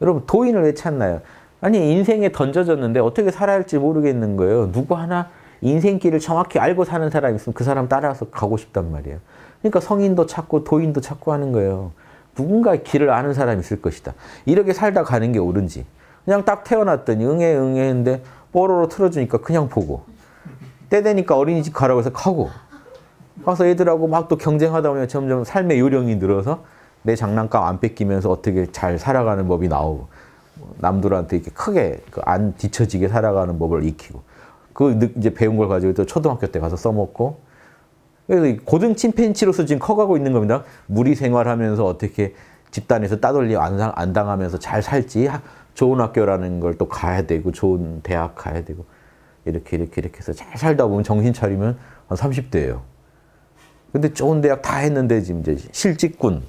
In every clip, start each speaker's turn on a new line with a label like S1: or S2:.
S1: 여러분 도인을 왜 찾나요? 아니 인생에 던져졌는데 어떻게 살아야 할지 모르겠는 거예요. 누구 하나 인생길을 정확히 알고 사는 사람이 있으면 그 사람 따라서 가고 싶단 말이에요. 그러니까 성인도 찾고 도인도 찾고 하는 거예요. 누군가 길을 아는 사람이 있을 것이다. 이렇게 살다 가는 게 옳은지. 그냥 딱 태어났더니 응애 응애 했데 뽀로로 틀어주니까 그냥 보고 때 되니까 어린이집 가라고 해서 가고 가서 애들하고 막 또 경쟁하다 보면 점점 삶의 요령이 늘어서 내 장난감 안 뺏기면서 어떻게 잘 살아가는 법이 나오고 남들한테 이렇게 크게 그 안 뒤처지게 살아가는 법을 익히고 그 이제 배운 걸 가지고 또 초등학교 때 가서 써먹고 그래서 고등 침팬치로서 지금 커가고 있는 겁니다. 무리 생활하면서 어떻게 집단에서 따돌리 안 당하면서 잘 살지 좋은 학교라는 걸 또 가야 되고 좋은 대학 가야 되고 이렇게 이렇게 이렇게 해서 잘 살다 보면 정신 차리면 한 30대예요. 근데 좋은 대학 다 했는데 지금 이제 실직군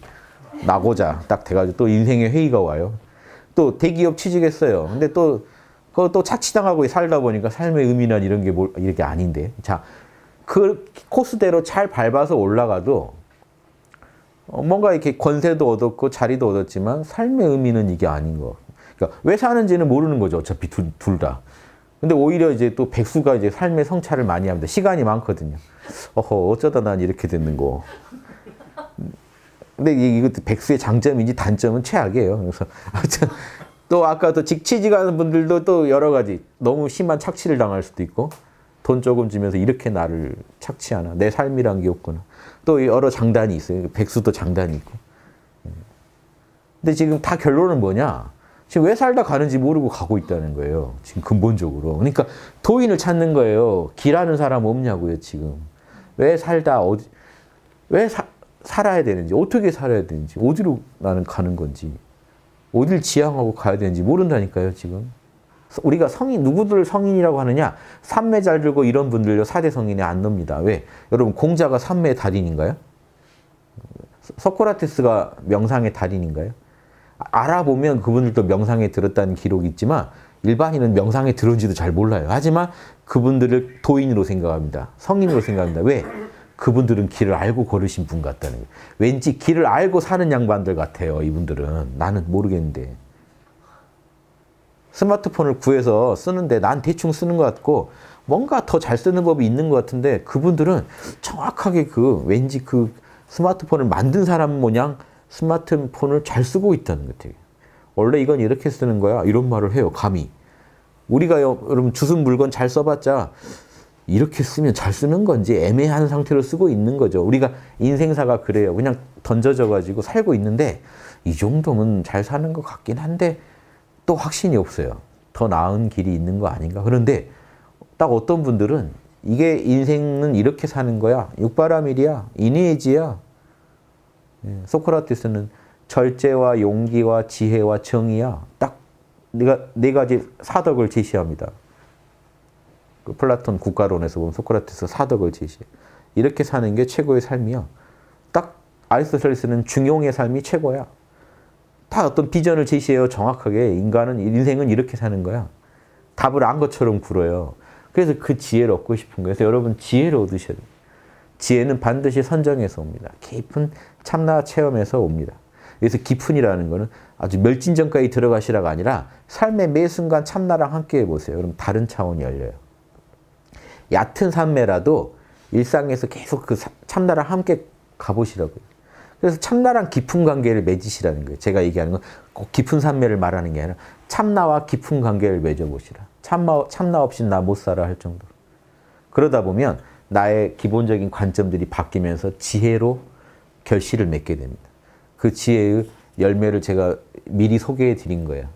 S1: 나고자 딱 돼가지고 또 인생의 회의가 와요. 또 대기업 취직했어요. 근데 또 그거 또 착취당하고 살다 보니까 삶의 의미나 이런 게 뭐, 이렇게 아닌데. 자, 그 코스대로 잘 밟아서 올라가도 어, 뭔가 이렇게 권세도 얻었고 자리도 얻었지만 삶의 의미는 이게 아닌 거. 그러니까 왜 사는지는 모르는 거죠. 어차피 둘, 둘 다. 근데 오히려 이제 또 백수가 이제 삶의 성찰을 많이 합니다. 시간이 많거든요. 어허, 어쩌다 난 이렇게 됐는 거. 근데 이것도 백수의 장점인지 단점은 최악이에요. 그래서 하여튼 또 아까 또 직취직하는 분들도 또 여러 가지 너무 심한 착취를 당할 수도 있고 돈 조금 주면서 이렇게 나를 착취하나 내 삶이란 게 없구나 또 여러 장단이 있어요. 백수도 장단이 있고. 근데 지금 다 결론은 뭐냐? 지금 왜 살다 가는지 모르고 가고 있다는 거예요. 지금 근본적으로. 그러니까 도인을 찾는 거예요. 길하는 사람 없냐고요, 지금. 왜 살다 어디 왜 사, 살아야 되는지, 어떻게 살아야 되는지, 어디로 나는 가는 건지, 어딜 지향하고 가야 되는지 모른다니까요, 지금. 우리가 성인, 누구들 성인이라고 하느냐? 삼매 잘 들고 이런 분들요, 4대 성인에 안 넣습니다. 왜? 여러분, 공자가 삼매의 달인인가요? 소코라테스가 명상의 달인인가요? 알아보면 그분들도 명상에 들었다는 기록이 있지만 일반인은 명상에 들은지도 잘 몰라요. 하지만 그분들을 도인으로 생각합니다. 성인으로 생각합니다. 왜? 그분들은 길을 알고 걸으신 분 같다는 거예요. 왠지 길을 알고 사는 양반들 같아요. 이분들은. 나는 모르겠는데. 스마트폰을 구해서 쓰는데 난 대충 쓰는 것 같고 뭔가 더 잘 쓰는 법이 있는 것 같은데 그분들은 정확하게 그 왠지 그 스마트폰을 만든 사람 모양 스마트폰을 잘 쓰고 있다는 것 같아요. 원래 이건 이렇게 쓰는 거야. 이런 말을 해요. 감히. 우리가 여러분 주스 물건 잘 써봤자 이렇게 쓰면 잘 쓰는 건지 애매한 상태로 쓰고 있는 거죠. 우리가 인생사가 그래요. 그냥 던져져 가지고 살고 있는데 이 정도면 잘 사는 것 같긴 한데 또 확신이 없어요. 더 나은 길이 있는 거 아닌가. 그런데 딱 어떤 분들은 이게 인생은 이렇게 사는 거야. 육바라밀이야. 이니에지야. 예, 소크라테스는 절제와 용기와 지혜와 정의야. 딱 네가 네 지 사덕을 제시합니다. 그 플라톤 국가론에서 보면 소크라테스 사덕을 제시. 이렇게 사는 게 최고의 삶이야. 딱 아리스토텔레스는 중용의 삶이 최고야. 다 어떤 비전을 제시해요. 정확하게 인간은 인생은 이렇게 사는 거야. 답을 안 것처럼 굴어요. 그래서 그 지혜를 얻고 싶은 거예요. 그래서 여러분 지혜를 얻으셔야 돼요. 지혜는 반드시 선정에서 옵니다. 깊은 참나 체험에서 옵니다. 그래서 깊은이라는 거는 아주 멸진전까지 들어가시라가 아니라 삶의 매 순간 참나랑 함께 해보세요. 그럼 다른 차원이 열려요. 얕은 산매라도 일상에서 계속 그 참나랑 함께 가보시라고요. 그래서 참나랑 깊은 관계를 맺으시라는 거예요. 제가 얘기하는 건 꼭 깊은 산매를 말하는 게 아니라 참나와 깊은 관계를 맺어보시라. 참나, 참나 없이 나못 살아 할 정도로. 그러다 보면 나의 기본적인 관점들이 바뀌면서 지혜로 결실을 맺게 됩니다. 그 지혜의 열매를 제가 미리 소개해 드린 거예요.